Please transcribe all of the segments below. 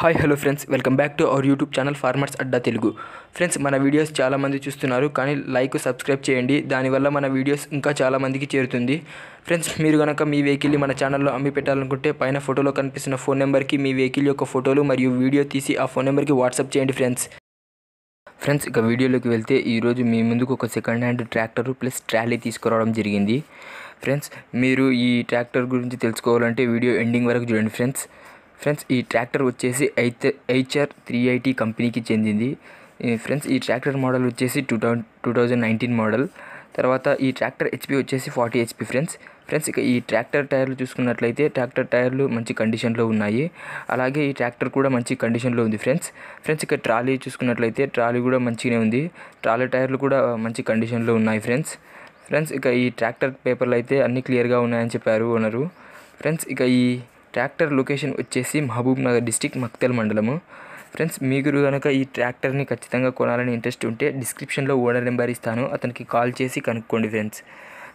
hi hello friends welcome back to our YouTube channel farmers Adda Telugu friends మన videos చాలామంది చూస్తున్నారు కానీ లైక్ సబ్స్క్రైబ్ చేయండి దానివల్ల మన వీడియోస్ ఇంకా చాలామందికి చేరుతుంది ఫ్రెండ్స్ మీరు కనుక మీ వెహికల్ని మన ఛానల్లో అమ్మి పెట్టాలనుకుంటే పైన ఫోటోలో కనిపిస్తున్న ఫోన్ నెంబర్కి మీ వెహికల్ యొక్క ఫోటోలు మరియు వీడియో తీసి ఆ ఫోన్ నెంబర్కి వాట్సాప్ చేయండి ఫ్రెండ్స్ ఫ్రెండ్స్ ఇక వీడియోలోకి వెళ్తే ఈరోజు మీ ముందుకు ఒక second hand tractor plus trolley తీసుకురావడం జరిగింది ఫ్రెండ్స్ మీరు ఈ ట్రాక్టర్ గురించి తెలుసుకోవాలంటే వీడియో ఎండింగ్ వరకు చూడండి ఫ్రెండ్స్ ఫ్రెండ్స్ ఈ ట్రాక్టర్ వచ్చేసి ఐతే ఐచర్ త్రీ ఐటీ కంపెనీకి చెందింది ఫ్రెండ్స్ ఈ ట్రాక్టర్ మోడల్ వచ్చేసి two thou two thousand nineteen model తర్వాత ఈ ట్రాక్టర్ హెచ్పి వచ్చేసి ఫార్టీ హెచ్పి ఫ్రెండ్స్ ఫ్రెండ్స్ ఇక ఈ ట్రాక్టర్ టైర్లు చూసుకున్నట్లయితే ట్రాక్టర్ టైర్లు మంచి కండిషన్లో ఉన్నాయి అలాగే ఈ ట్రాక్టర్ కూడా మంచి కండిషన్లో ఉంది ఫ్రెండ్స్ ఫ్రెండ్స్ ఇక ట్రాలీ చూసుకున్నట్లయితే ట్రాలీ కూడా మంచిగానే ఉంది ట్రాలీ టైర్లు కూడా మంచి కండిషన్లో ఉన్నాయి ఫ్రెండ్స్ ఫ్రెండ్స్ ఇక ఈ ట్రాక్టర్ పేపర్లు అయితే అన్నీ క్లియర్గా ఉన్నాయని చెప్పారు ఓనరు ఫ్రెండ్స్ ఇక ఈ ట్రాక్టర్ లొకేషన్ వచ్చేసి మహబూబ్ నగర్ డిస్టిక్ మక్తెల్ మండలము ఫ్రెండ్స్ మీరు కనుక ఈ ట్రాక్టర్ని ఖచ్చితంగా కొనాలని ఇంట్రెస్ట్ ఉంటే డిస్క్రిప్షన్లో ఓనర్ నెంబర్ ఇస్తాను అతనికి కాల్ చేసి కనుక్కోండి ఫ్రెండ్స్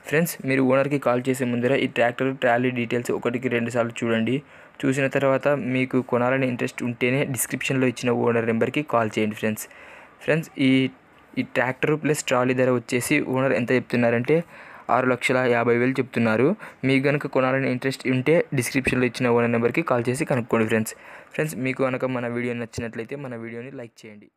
ఫ్రెండ్స్ మీరు ఓనర్కి కాల్ చేసే ముందర ఈ ట్రాక్టర్ ట్రాలీ డీటెయిల్స్ ఒకటికి రెండుసార్లు చూడండి చూసిన తర్వాత మీకు కొనాలని ఇంట్రెస్ట్ ఉంటేనే డిస్క్రిప్షన్లో ఇచ్చిన ఓనర్ నెంబర్కి కాల్ చేయండి ఫ్రెండ్స్ ఫ్రెండ్స్ ఈ ఈ ట్రాక్టర్ ప్లస్ ట్రాలీ ధర వచ్చేసి ఓనర్ ఎంత చెప్తున్నారంటే ఆరు లక్షల యాభై వేలు చెప్తున్నారు మీకు కనుక కొనాలని ఇంట్రెస్ట్ ఉంటే డిస్క్రిప్షన్లో ఇచ్చిన ఓనర్ నెంబర్కి కాల్ చేసి కనుక్కోండి ఫ్రెండ్స్ ఫ్రెండ్స్ మీకు కనుక మన వీడియో నచ్చినట్లయితే మన వీడియోని లైక్ చేయండి